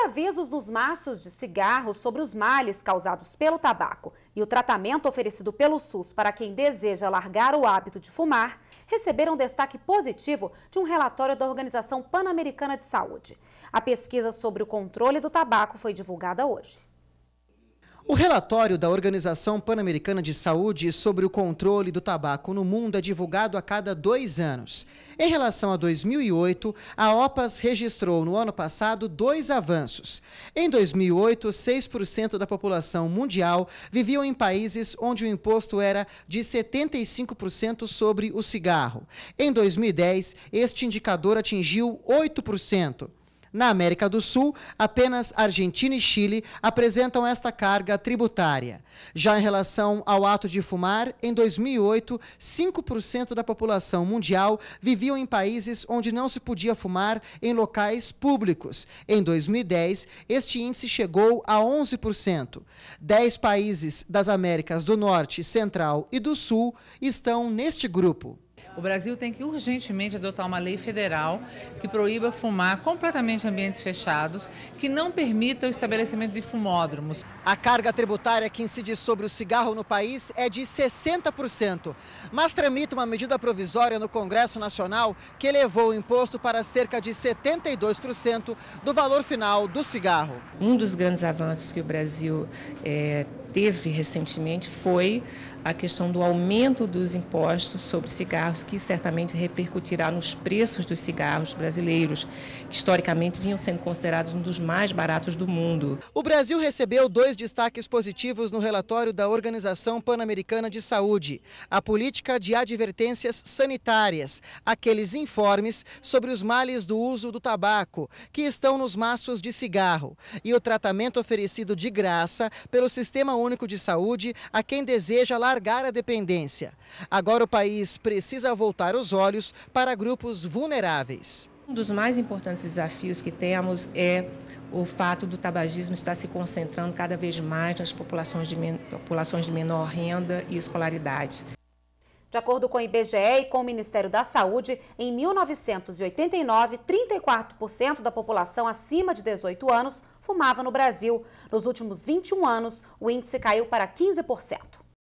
Os avisos nos maços de cigarros sobre os males causados pelo tabaco e o tratamento oferecido pelo SUS para quem deseja largar o hábito de fumar receberam destaque positivo de um relatório da Organização Pan-Americana de Saúde. A pesquisa sobre o controle do tabaco foi divulgada hoje. O relatório da Organização Pan-Americana de Saúde sobre o controle do tabaco no mundo é divulgado a cada dois anos. Em relação a 2008, a OPAS registrou no ano passado dois avanços. Em 2008, 6% da população mundial viviam em países onde o imposto era de 75% sobre o cigarro. Em 2010, este indicador atingiu 8%. Na América do Sul, apenas Argentina e Chile apresentam esta carga tributária. Já em relação ao ato de fumar, em 2008, 5% da população mundial viviam em países onde não se podia fumar em locais públicos. Em 2010, este índice chegou a 11%. Dez países das Américas do Norte, Central e do Sul estão neste grupo. O Brasil tem que urgentemente adotar uma lei federal que proíba fumar completamente em ambientes fechados, que não permita o estabelecimento de fumódromos. A carga tributária que incide sobre o cigarro no país é de 60%, mas tramita uma medida provisória no Congresso Nacional que elevou o imposto para cerca de 72% do valor final do cigarro. Um dos grandes avanços que o Brasil é, teve recentemente foi a questão do aumento dos impostos sobre cigarros, que certamente repercutirá nos preços dos cigarros brasileiros, que historicamente vinham sendo considerados um dos mais baratos do mundo. O Brasil recebeu dois destaques positivos no relatório da Organização Pan-Americana de Saúde: a política de advertências sanitárias, aqueles informes sobre os males do uso do tabaco, que estão nos maços de cigarro, e o tratamento oferecido de graça pelo Sistema único de saúde a quem deseja largar a dependência. Agora o país precisa voltar os olhos para grupos vulneráveis. Um dos mais importantes desafios que temos é o fato do tabagismo estar se concentrando cada vez mais nas populações de, populações de menor renda e escolaridade. De acordo com o IBGE e com o Ministério da Saúde, em 1989, 34% da população acima de 18 anos fumava no Brasil. Nos últimos 21 anos, o índice caiu para 15%.